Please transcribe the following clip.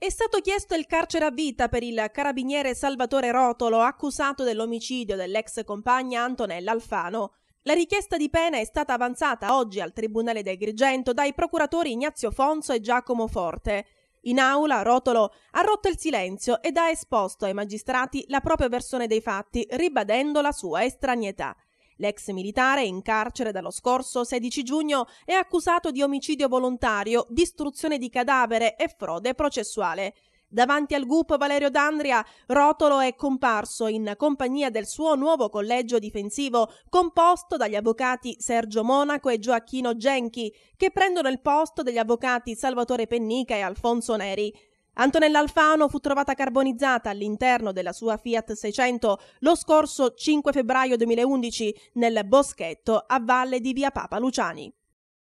È stato chiesto il carcere a vita per il carabiniere Salvatore Rotolo, accusato dell'omicidio dell'ex compagna Antonella Alfano. La richiesta di pena è stata avanzata oggi al Tribunale del Grigento dai procuratori Ignazio Fonso e Giacomo Forte. In aula Rotolo ha rotto il silenzio ed ha esposto ai magistrati la propria versione dei fatti, ribadendo la sua estranietà. L'ex militare in carcere dallo scorso 16 giugno è accusato di omicidio volontario, distruzione di cadavere e frode processuale. Davanti al GUP Valerio D'Andria, Rotolo è comparso in compagnia del suo nuovo collegio difensivo, composto dagli avvocati Sergio Monaco e Gioacchino Genchi, che prendono il posto degli avvocati Salvatore Pennica e Alfonso Neri. Antonella Alfano fu trovata carbonizzata all'interno della sua Fiat 600 lo scorso 5 febbraio 2011 nel boschetto a valle di via Papa Luciani.